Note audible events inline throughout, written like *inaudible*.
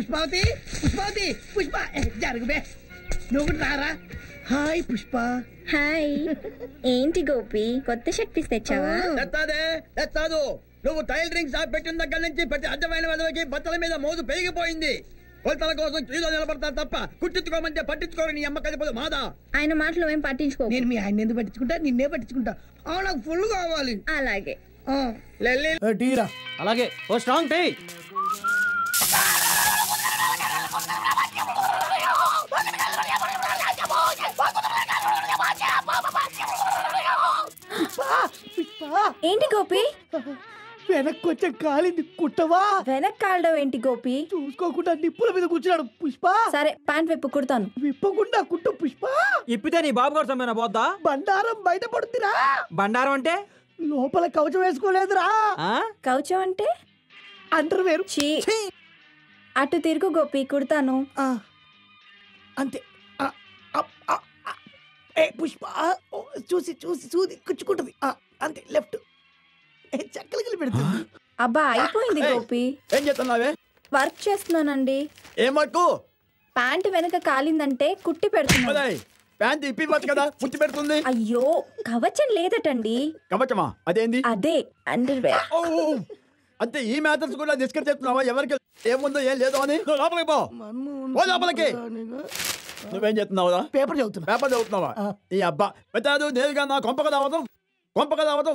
పుష్పావతి పుష్పావతి పుష్ప జరుగుబే నువ్వు రారా hi Pushpa hi ఏంటి గోపి కొత్త శక్తి తెచ్చావా ఎత్తాదే తెస్తాదు నువ్వు టైలరింగ్ షాప్ పెట్టిన దగ్గర నుంచి ప్రతి అర్థమైన వదలకి బట్టల మీద మోజు పెరిగిపోయింది కొలతల కోసం క్యూలో నిలబడతా తప్ప కుట్టించుకోమంటే పట్టించుకోరు నీ అమ్మ కలిపోదు మాదా ఆయన మాటలు ఏం పట్టించుకో నేను మీ ఆయన ఎందుకు పట్టించుకుంటా నిన్నే పట్టించుకుంటా ఆ నాకు ఫుల్ కావాలి అలాగే అలాగే ఓ స్ట్రాంగ్ టై ఏంటి గోపి వెనక్కి వచ్చే కాలింది కుట్టవా వెనక్ కాలడం ఏంటి గోపి చూసుకోకుండా నిప్పుల మీద కూర్చున్నాడు పుష్ప సరే ప్యాంట్ విప్పు కుడతాను విప్పకుండా కుట్టు పుష్ప ఇప్పితే నీ బాబు కోసం పోద్దా బండారం బయట పడుతురా బండారం అంటే లోపల కవచం వేసుకోలేదురా కవచం అంటే వేరు అటు తిరుగు గోపి కుడతాను అంతే ఏ పుష్ప చూసి చూసి చూసి కుచ్చుకుంటుంది అంతే లెఫ్ట్ చెక్కలకి పెడుతుంది అబ్బా అయిపోయింది గోపి ఏం చేస్తున్నావే వర్క్ చేస్తున్నానండి ఏం వర్క్ ప్యాంట్ వెనక కాలిందంటే కుట్టి పెడుతున్నా ప్యాంట్ ఇప్పివచ్చు కదా కుట్టి పెడుతుంది అయ్యో కవచం లేదటండి కవచమా అదేంది అదే అండర్వేర్ అంటే ఈ మ్యాటర్స్ కూడా డిస్కస్ చేస్తున్నావా ఎవరికి ఏముందో ఏం లేదో అని లోపలికి పో లోపలికి నువ్వేం చేస్తున్నావురా పేపర్ చదువుతున్నా పేపర్ చదువుతున్నావా ఈ అబ్బా పెట్టాదు నేరుగా నా కొంపక దావతం కొంపక దావతం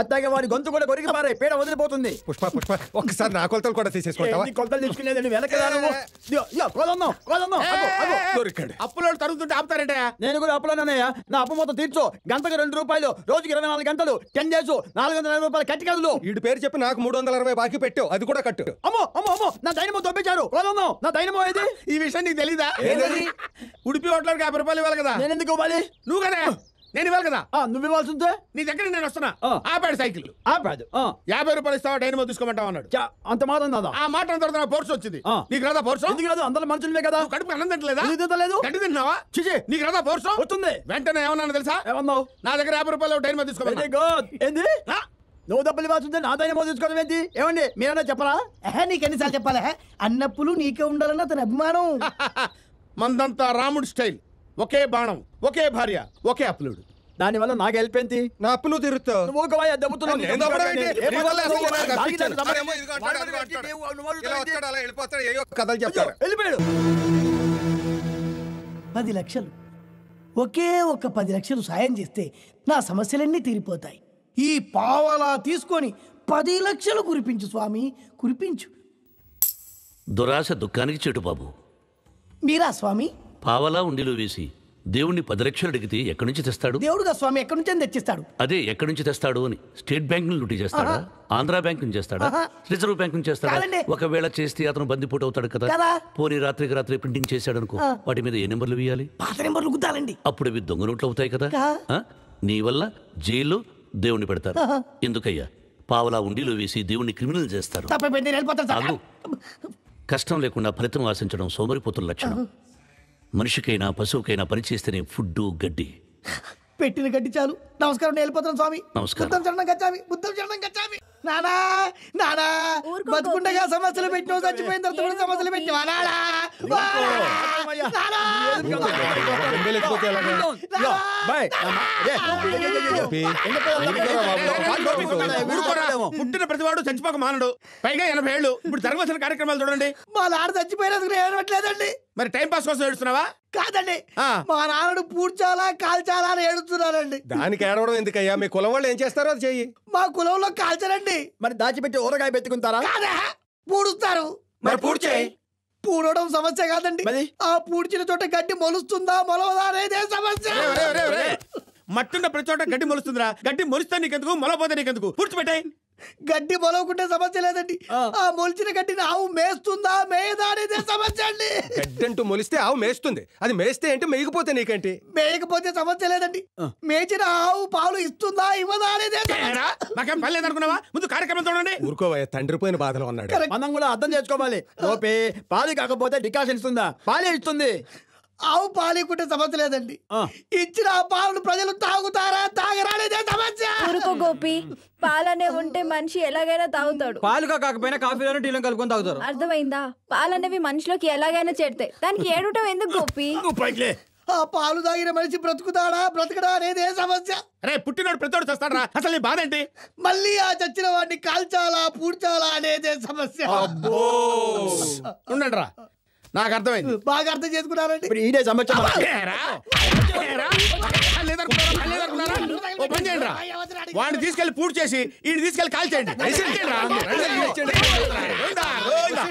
అట్లాగే వారి గొంతు కూడా కొరికి మారే పేడ వదిలిపోతుంది పుష్ప పుష్ప ఒకసారి నా కొలతలు కూడా తీసేసుకుంటావా కొలతలు తీసుకునేదండి వెనకదాడు అప్పులోడు తరుగుతుంటే ఆపుతారంటే నేను కూడా అప్పులోనన్నయ్య నా అప్పు మొత్తం తీర్చు గంటకు రెండు రూపాయలు రోజుకి ఇరవై నాలుగు గంటలు టెన్ డేస్ నాలుగు వందల రూపాయలు కట్టి కదులు వీడి పేరు చెప్పి నాకు మూడు వందల అరవై బాకీ పెట్టావు అది కూడా కట్టు అమ్మో అమ్మో అమ్మో నా దైనమో దొబ్బించారు నా దైనమో ఏది ఈ విషయం నీకు తెలీదా ఉడిపి హోటల్ యాభై రూపాయలు ఇవ్వాలి కదా నేను ఎందుకు ఇవ్వాలి నువ్వు కదా నేను ఇవ్వాలి కదా నువ్వు ఇవ్వాల్సి ఉంటే నీ దగ్గర నేను వస్తున్నా ఆపాడు సైకిల్ ఆపాడు యాభై రూపాయలు ఇస్తావా డైనమో తీసుకోమంటావు అన్నాడు అంత మాత్రం కదా ఆ మాట తర్వాత పోర్స్ వచ్చింది నీకు రాదా పోర్స్ కాదు రాదు అందరూ మనుషులే కదా కడుపు అన్నం తింటలేదు గడ్డి తిన్నావా చిచి నీకు రాదా పోర్స్ వస్తుంది వెంటనే ఏమన్నా తెలుసా ఏమన్నావు నా దగ్గర యాభై రూపాయలు డైన్ తీసుకోమని ఏంది నువ్వు డబ్బులు ఇవ్వాల్సిందే నా దైన తీసుకోవడం ఏంటి ఏమండి మీరన్నా చెప్పరా నీకు ఎన్నిసార్లు చెప్పాలి అన్నప్పులు నీకే ఉండాలన్న అతని అభిమానం *laughs* మందంతా రాముడు స్టైల్ ఒకే బాణం ఒకే భార్య ఒకే దాని దానివల్ల నాకు వెళ్ళిపోయింది నా అప్పులు తిరుగుతావు పది లక్షలు ఒకే ఒక పది లక్షలు సాయం చేస్తే నా సమస్యలన్నీ తీరిపోతాయి ఈ పావలా తీసుకొని పది లక్షలు కురిపించు స్వామి కురిపించు దురాశ దుఃఖానికి చెడు బాబు మీరా స్వామి పావలా ఉండిలో వేసి దేవుణ్ణి పది లక్షలు అడిగితే ఎక్కడి నుంచి తెస్తాడు దేవుడుగా స్వామి ఎక్కడి నుంచి తెచ్చిస్తాడు అదే ఎక్కడి నుంచి తెస్తాడు అని స్టేట్ బ్యాంక్ ను చేస్తాడా ఆంధ్ర బ్యాంక్ నుంచి చేస్తాడా రిజర్వ్ బ్యాంక్ నుంచి చేస్తాడా ఒకవేళ చేస్తే అతను బందిపోటు అవుతాడు కదా పోనీ రాత్రికి రాత్రి ప్రింటింగ్ చేశాడు అనుకో వాటి మీద ఏ నెంబర్లు వేయాలి పాత నెంబర్లు గుద్దాలండి అప్పుడు అవి దొంగ నోట్లు అవుతాయి కదా నీ వల్ల జైల్లో దేవుణ్ణి పెడతారు ఎందుకయ్యా పావలా ఉండిలో వేసి దేవుణ్ణి క్రిమినల్ చేస్తారు కష్టం లేకుండా ఫలితం ఆశించడం సోమరిపోతున్న లక్షణం మనిషికైనా పశువుకైనా పనిచేస్తేనే ఫుడ్ గడ్డి పెట్టిన గడ్డి చాలు నమస్కారం వెళ్ళిపోతాను స్వామి నమస్కారం చరణం గచ్చామి బుద్ధం చరణం గచ్చామి నానా నానా బతుకుండగా సమస్యలు పెట్టినావు చచ్చిపోయిన తర్వాత కూడా సమస్యలు పుట్టిన ప్రతివాడు చచ్చిపోక మానడు పైగా ఎనభై ఏళ్ళు ఇప్పుడు జరగవలసిన కార్యక్రమాలు చూడండి మా నాన్న చచ్చిపోయినందుకు మరి టైం పాస్ కోసం ఏడుస్తున్నావా కాదండి మా నాన్నడు పూడ్చాలా కాల్చాలా అని ఏడుతున్నారండి దానికి ఏడవడం ఎందుకయ్యా మీ కులం వాళ్ళు ఏం చేస్తారో అది చెయ్యి మా కులంలో కాల్చాలండి మరి దాచిపెట్టి ఊరగాయ పెట్టుకుంటారా పూడుస్తారు మరి పూడ్చే పూడవడం సమస్య కాదండి మరి? ఆ పూడ్చిన చోట గడ్డి మొలుస్తుందా మొలవదా అనేదే సమస్య మట్టున్న ప్రతి చోట గడ్డి మొలుస్తుందిరా గడ్డి మొలిస్తే నీకెందుకు మొలపోతే నీకెందుకు పెట్టాయి గడ్డి మొలవకుంటే సమస్య లేదండి ఆ మొలిచిన గడ్డిని ఆవు మేస్తుందా మేయదా అనేది సమస్య అండి గడ్డంటూ మొలిస్తే ఆవు మేస్తుంది అది మేస్తే అంటే మేయకపోతే నీకేంటి మేయకపోతే సమస్య లేదండి మేచిన ఆవు పాలు ఇస్తుందా ఇవ్వదా అనేది నాకేం పర్లేదు అనుకున్నావా ముందు కార్యక్రమం చూడండి ఊరుకోవయ్య తండ్రి పోయిన బాధలో ఉన్నాడు మనం కూడా అర్థం చేసుకోవాలి ఓపే పాలు కాకపోతే డికాషన్ ఇస్తుందా పాలే ఇస్తుంది ఆవు పాలేకుంటే సమస్య లేదండి ఇచ్చిన ఆ పాలను ప్రజలు తాగుతారా తాగరాలేదే సమస్య గోపి పాలనే ఉంటే మనిషి ఎలాగైనా తాగుతాడు పాలుగా కాకపోయినా కాఫీలోనే టీలో కలుపుకొని తాగుతారు అర్థమైందా పాలనేవి మనిషిలోకి ఎలాగైనా చేరుతాయి దానికి ఏడుటం ఎందుకు గోపి ఆ పాలు తాగిన మనిషి బ్రతుకుతాడా బ్రతకడా ఏ సమస్య రే పుట్టినోడు ప్రతివాడు చస్తాడరా అసలు నీ బాధ ఏంటి మళ్ళీ ఆ చచ్చిన వాడిని కాల్చాలా పూడ్చాలా అనేదే సమస్య ఉండండి రా నాకు అర్థమైంది బాగా అర్థం చేసుకున్నారండి ఇప్పుడు ఈడే సమస్య వాడిని తీసుకెళ్లి పూర్తి చేసి ఈ తీసుకెళ్లి కాల్చేయండి